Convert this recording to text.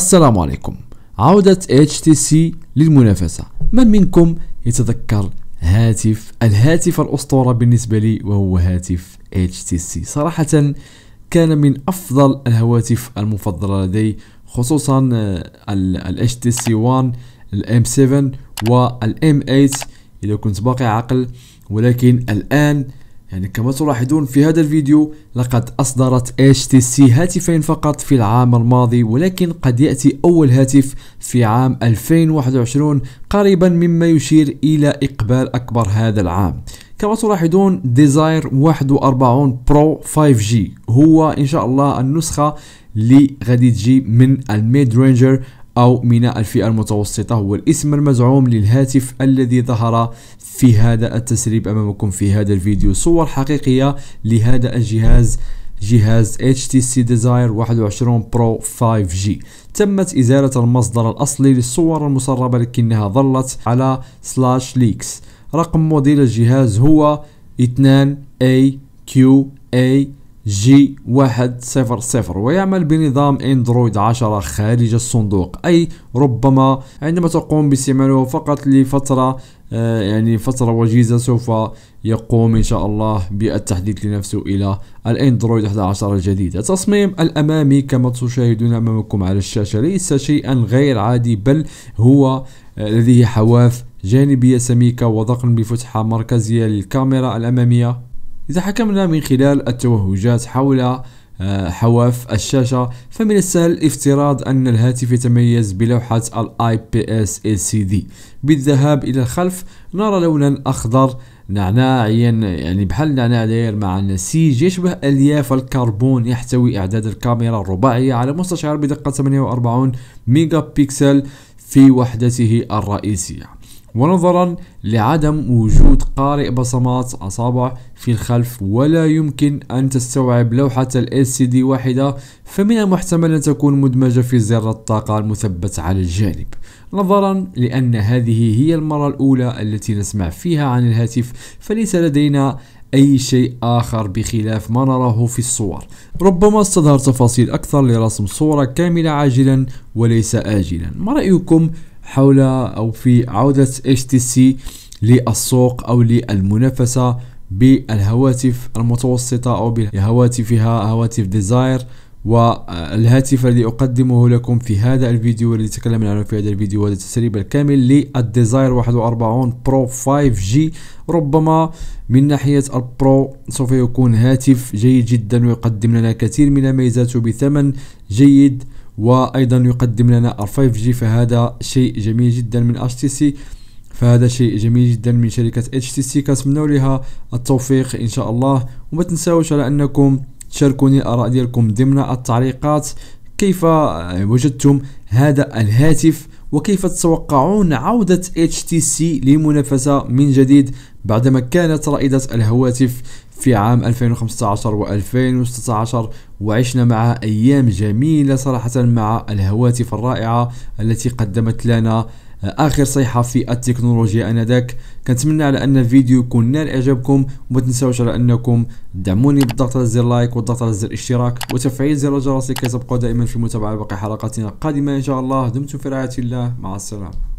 السلام عليكم عودة HTC للمنافسة من منكم يتذكر هاتف الهاتف الأسطورة بالنسبة لي وهو هاتف HTC صراحة كان من أفضل الهواتف المفضلة لدي خصوصا آه، ال HTC One الام 7 والام 8 إذا كنت باقي عقل ولكن الآن يعني كما تلاحظون في هذا الفيديو لقد أصدرت HTC هاتفين فقط في العام الماضي ولكن قد يأتي أول هاتف في عام 2021 قريبا مما يشير إلى إقبال أكبر هذا العام كما تلاحظون ديزاير 41 برو 5G هو إن شاء الله النسخة اللي غادي تجي من الميد رينجر أو من الفئة المتوسطة هو الاسم المزعوم للهاتف الذي ظهر في هذا التسريب أمامكم في هذا الفيديو صور حقيقية لهذا الجهاز جهاز HTC Desire 21 Pro 5G تمت إزالة المصدر الأصلي للصور المسربة لكنها ظلت على سلاش ليكس رقم موديل الجهاز هو 2 a qa جي واحد صفر صفر ويعمل بنظام اندرويد 10 خارج الصندوق اي ربما عندما تقوم باستعماله فقط لفترة آه، يعني فترة وجيزة سوف يقوم ان شاء الله بالتحديث لنفسه الى الاندرويد 11 الجديد التصميم الامامي كما تشاهدون امامكم على الشاشة ليس شيئا غير عادي بل هو لديه آه، حواف جانبية سميكة وضغط بفتحة مركزية للكاميرا الامامية إذا حكمنا من خلال التوهجات حول آه، حواف الشاشة فمن السهل افتراض أن الهاتف يتميز بلوحة الـ IPS LCD بالذهاب إلى الخلف نرى لونا أخضر نعناعيا يعني بحال نعناع داير مع نسيج يشبه الياف الكربون يحتوي اعداد الكاميرا الرباعيه على مستشعر بدقه 48 ميجا بيكسل في وحدته الرئيسيه ونظرا لعدم وجود قارئ بصمات أصابع في الخلف ولا يمكن أن تستوعب لوحة ال LCD واحدة فمن المحتمل أن تكون مدمجة في زر الطاقة المثبت على الجانب نظرا لأن هذه هي المرة الأولى التي نسمع فيها عن الهاتف فليس لدينا أي شيء آخر بخلاف ما نراه في الصور ربما استظهر تفاصيل أكثر لرسم صورة كاملة عاجلا وليس آجلا ما رأيكم حول أو في عودة اتش تي سي للسوق أو للمنافسة بالهواتف المتوسطة أو بهواتفها هواتف ديزاير والهاتف الذي أقدمه لكم في هذا الفيديو الذي تكلمنا عنه في هذا الفيديو هذا التسريب الكامل للديزاير 41 برو 5 جي ربما من ناحية البرو سوف يكون هاتف جيد جدا ويقدم لنا كثير من الميزات بثمن جيد وايضا يقدم لنا ال 5 g فهذا شيء جميل جدا من سي فهذا شيء جميل جدا من شركة سي كنتمنوا لها التوفيق ان شاء الله وما تنساوش على انكم تشاركوني الاراء ديالكم ضمن التعليقات كيف وجدتم هذا الهاتف وكيف تتوقعون عودة HTC لمنافسة من جديد بعدما كانت رائدة الهواتف في عام 2015 و 2016 وعشنا مع أيام جميلة صراحة مع الهواتف الرائعة التي قدمت لنا اخر صيحه في التكنولوجيا انذاك كنتمنى على ان الفيديو يكون نال اعجابكم وما تنساوش على انكم دعموني بالضغط على زر لايك والضغط على زر اشتراك وتفعيل زر الجرس لكي تبقوا دائما في متابعه باقي حلقاتنا القادمه ان شاء الله دمتم في رعايه الله مع السلامه